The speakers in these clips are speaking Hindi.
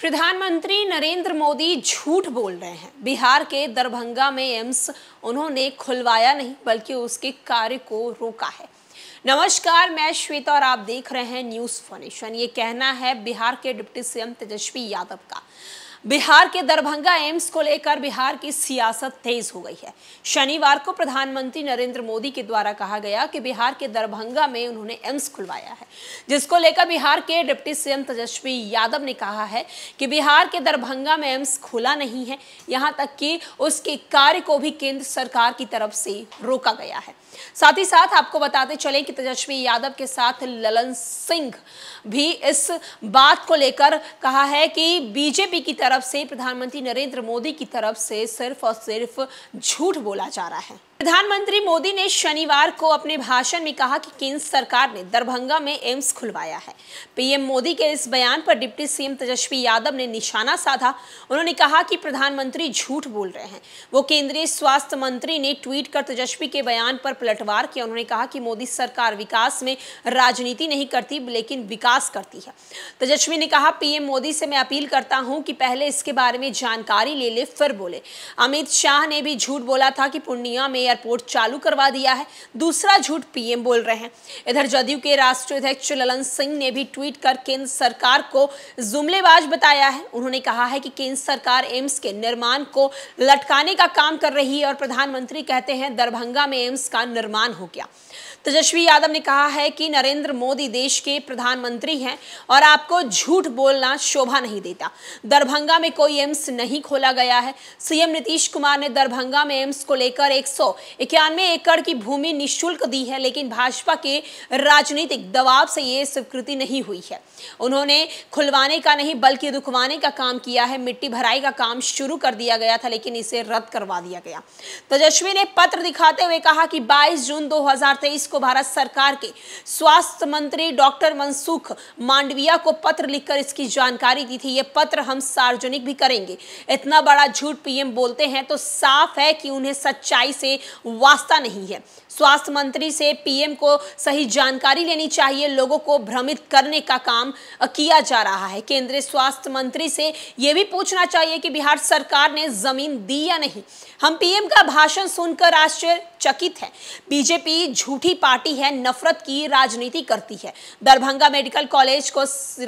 प्रधानमंत्री नरेंद्र मोदी झूठ बोल रहे हैं बिहार के दरभंगा में एम्स उन्होंने खुलवाया नहीं बल्कि उसके कार्य को रोका है नमस्कार मैं श्वेता और आप देख रहे हैं न्यूज फॉनेशन ये कहना है बिहार के डिप्टी सीएम तेजस्वी यादव का बिहार के दरभंगा एम्स को लेकर बिहार की सियासत तेज हो गई है शनिवार को प्रधानमंत्री नरेंद्र मोदी के द्वारा कहा गया कि बिहार के दरभंगा में उन्होंने एम्स खुलवाया है जिसको लेकर बिहार के डिप्टी सीएम तेजस्वी यादव ने कहा है कि बिहार के दरभंगा में एम्स खुला नहीं है यहाँ तक कि उसके कार्य को भी केंद्र सरकार की तरफ से रोका गया है साथ ही साथ आपको बताते चले कि तेजस्वी यादव के साथ ललन सिंह भी इस बात को लेकर कहा है कि बीजेपी की तरफ तरफ से प्रधानमंत्री नरेंद्र मोदी की तरफ से सिर्फ और सिर्फ झूठ बोला जा रहा है प्रधानमंत्री मोदी ने शनिवार को अपने भाषण में कहा कि केंद्र सरकार ने दरभंगा में एम्स खुलवाया है पीएम मोदी के इस बयान पर डिप्टी सीएम तेजस्वी यादव ने निशाना साधा उन्होंने कहा कि प्रधानमंत्री झूठ बोल रहे हैं वो केंद्रीय स्वास्थ्य मंत्री ने ट्वीट कर तेजस्वी के बयान पर पलटवार किया उन्होंने कहा कि मोदी सरकार विकास में राजनीति नहीं करती लेकिन विकास करती है तेजस्वी ने कहा पीएम मोदी से मैं अपील करता हूँ कि पहले इसके बारे में जानकारी ले ले फिर बोले अमित शाह ने भी झूठ बोला था कि पूर्णिया में एयरपोर्ट चालू करवा दिया है दूसरा झूठ पीएम बोल रहे हैं इधर जदयू के राष्ट्रीय अध्यक्ष ललन सिंह ने भी ट्वीट कर केंद्र सरकार को जुमलेबाज बताया है उन्होंने कहा है कि केंद्र सरकार एम्स के निर्माण को लटकाने का काम कर रही है और प्रधानमंत्री कहते हैं दरभंगा में एम्स का निर्माण हो गया तेजस्वी यादव ने कहा है कि नरेंद्र मोदी देश के प्रधानमंत्री हैं और आपको झूठ बोलना शोभा नहीं देता दरभंगा में कोई एम्स नहीं खोला गया है सीएम नीतीश कुमार ने दरभंगा में एम्स को लेकर एक इक्यानवे एकड़ की भूमि निशुल्क दी है लेकिन भाजपा के राजनीतिक दबाव से ये स्वीकृति नहीं हुई है उन्होंने खुलवाने का नहीं बल्कि रुकवाने का काम किया है मिट्टी भराई का काम शुरू कर दिया गया था लेकिन इसे रद्द करवा दिया गया तेजस्वी ने पत्र दिखाते हुए कहा कि 22 जून 2023 को भारत सरकार के स्वास्थ्य मंत्री डॉक्टर मनसुख मांडविया को पत्र लिखकर इसकी जानकारी दी थी ये पत्र हम सार्वजनिक भी करेंगे इतना बड़ा झूठ पीएम बोलते हैं तो साफ है कि उन्हें सच्चाई से वास्ता नहीं है स्वास्थ्य मंत्री से पीएम को सही जानकारी लेनी चाहिए लोगों को भ्रमित करने का काम किया जा रहा है केंद्रीय स्वास्थ्य मंत्री से यह भी पूछना चाहिए कि बिहार सरकार ने जमीन दी या नहीं हम पीएम का भाषण सुनकर आश्चर्य चकित है बीजेपी झूठी पार्टी है नफरत की राजनीति करती है दरभंगा मेडिकल कॉलेज को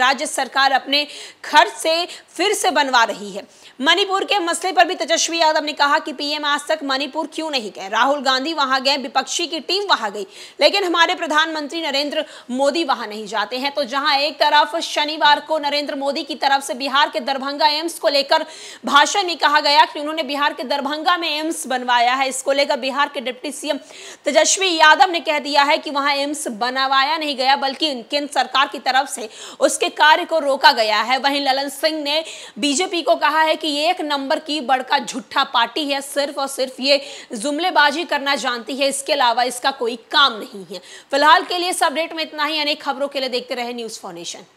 राज्य सरकार अपने खर्च से फिर से बनवा रही है मणिपुर के मसले पर भी तेजस्वी यादव ने कहा कि पीएम आज तक मणिपुर क्यों नहीं गए राहुल गांधी वहां गए विपक्षी की टीम वहां गई लेकिन हमारे प्रधानमंत्री नरेंद्र मोदी वहां नहीं जाते हैं तो जहां एक तरफ शनिवार को नरेंद्र मोदी की तरफ से बिहार के दरभंगा एम्स को लेकर भाषण में कहा गया कि उन्होंने बिहार के दरभंगा में एम्स बनवाया है इसको लेकर बिहार के डिप्टी सीएम तेजस्वी यादव ने कह दिया है कि वहां एम्स बनवाया नहीं गया बल्कि केंद्र सरकार की तरफ से उसके कार्य को रोका गया है वहीं ललन सिंह ने बीजेपी को कहा है कि ये एक नंबर की बड़का झूठा पार्टी है सिर्फ और सिर्फ ये जुमलेबाजी करना जानती है इसके अलावा इसका कोई काम नहीं है फिलहाल के लिए इस अपडेट में इतना ही अनेक खबरों के लिए देखते रहे न्यूज फाउंडेशन